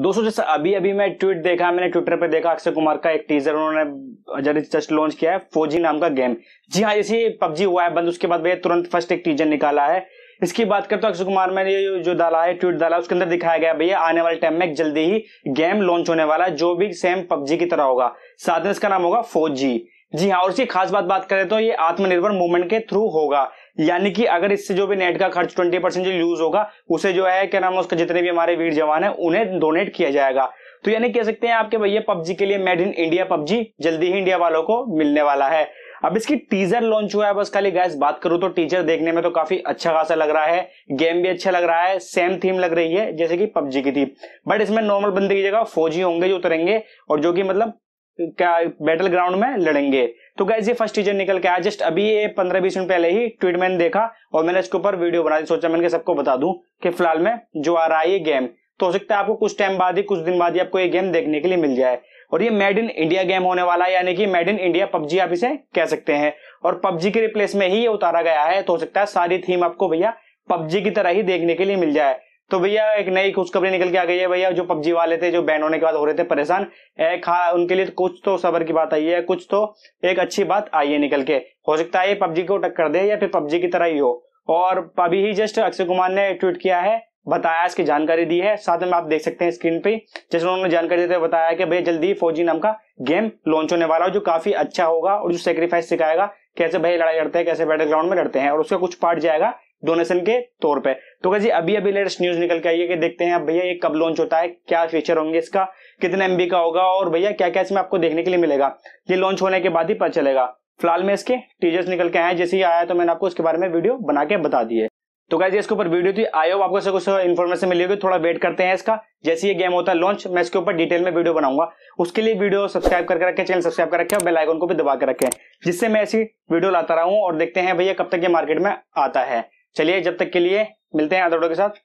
दोस्तों जैसे अभी अभी मैं ट्वीट देखा मैंने ट्विटर पर देखा अक्षय कुमार का एक टीजर उन्होंने जस्ट लॉन्च किया है फौजी नाम का गेम जी हाँ जैसे पबजी हुआ है बंद उसके बाद भैया तुरंत फर्स्ट एक टीजर निकाला है इसकी बात करते तो अक्षय कुमार मैंने जो डाला है ट्वीट डाला उसके अंदर दिखाया गया भैया आने वाले टाइम में जल्दी ही गेम लॉन्च होने वाला है जो भी सेम पबजी की तरह होगा साथ में इसका नाम होगा फोजी जी हाँ और इसकी खास बात बात करें तो ये आत्मनिर्भर मूवमेंट के थ्रू होगा यानी कि अगर इससे जो भी नेट का खर्च 20 परसेंट जो यूज होगा उसे जो है क्या नाम है उसका जितने भी हमारे वीर जवान है उन्हें डोनेट किया जाएगा तो यानी कह सकते हैं आपके भैया पबजी के लिए मेड इन इंडिया पबजी जल्दी ही इंडिया वालों को मिलने वाला है अब इसकी टीजर लॉन्च हुआ है बस खाली गैस बात करूं तो टीजर देखने में तो काफी अच्छा खासा लग रहा है गेम भी अच्छा लग रहा है सेम थीम लग रही है जैसे कि पबजी की थी बट इसमें नॉर्मल बंदे की जगह फौजी होंगे जो उतरेंगे और जो कि मतलब क्या बैटल ग्राउंड में लड़ेंगे तो गैस ये फर्स्ट टीजर निकल के आया जस्ट अभी ये पंद्रह बीस मिनट पहले ही ट्वीट मैंने देखा और मैंने इसके ऊपर वीडियो बना दी सोचा मैंने सबको बता दूं कि फिलहाल में जो आ रहा है ये गेम तो हो सकता है आपको कुछ टाइम बाद ही कुछ दिन बाद ही आपको ये गेम देखने के लिए मिल जाए और ये मेड इन इंडिया गेम होने वाला है यानी कि मेड इन इंडिया पबजी आप इसे कह सकते हैं और पबजी के रिप्लेस में ही ये उतारा गया है तो हो सकता है सारी थीम आपको भैया पबजी की तरह ही देखने के लिए मिल जाए तो भैया एक नई खुशखबरी निकल के आ गई है भैया जो पबजी वाले थे जो बैन होने के बाद हो रहे थे परेशान एक हाँ उनके लिए कुछ तो सबर की बात आई है कुछ तो एक अच्छी बात आई है निकल के हो सकता है पबजी को टक्कर दे या फिर पबजी की तरह ही हो और अभी ही जस्ट अक्षय कुमार ने ट्वीट किया है बताया इसकी जानकारी दी है साथ में आप देख सकते हैं स्क्रीन पे जैसे उन्होंने जानकारी देते हुए बताया कि भैया जल्दी फौजी नाम का गेम लॉन्च होने वाला हो जो काफी अच्छा होगा और जो सेक्रीफाइस सिखाएगा कैसे भाई लड़ाई लड़ते हैं कैसे बैटल ग्राउंड में लड़ते हैं और उसका कुछ पार्ट जाएगा डोनेशन के तौर पे तो जी अभी अभी लेटेस्ट न्यूज निकल के आई है कि देखते हैं अब भैया ये कब लॉन्च होता है क्या फीचर होंगे इसका कितने एमबी का होगा और भैया क्या क्या इसमें आपको देखने के लिए मिलेगा ये लॉन्च होने के बाद ही पता चलेगा फिलहाल में इसके टीजर्स निकल के आए जैसे ही आया तो मैंने आपको इसके बारे में वीडियो बना के बता दिए तो गाइज इसके ऊपर वीडियो थी आयो आपको कुछ इन्फॉर्मेशन मिली होगी थोड़ा वेट करते हैं इसका जैसे ये गेम होता है लॉन्च मैं इसके ऊपर डिटेल में वीडियो बनाऊंगा उसके लिए वीडियो सब्सक्राइब करके रखें चैनल सब्सक्राइब कर रखें और बेल आइकन को भी दबा के रखें जिससे मैं ऐसी वीडियो लाता रहूं और देखते हैं भैया कब तक ये मार्केट में आता है चलिए जब तक के लिए मिलते हैं अदर के साथ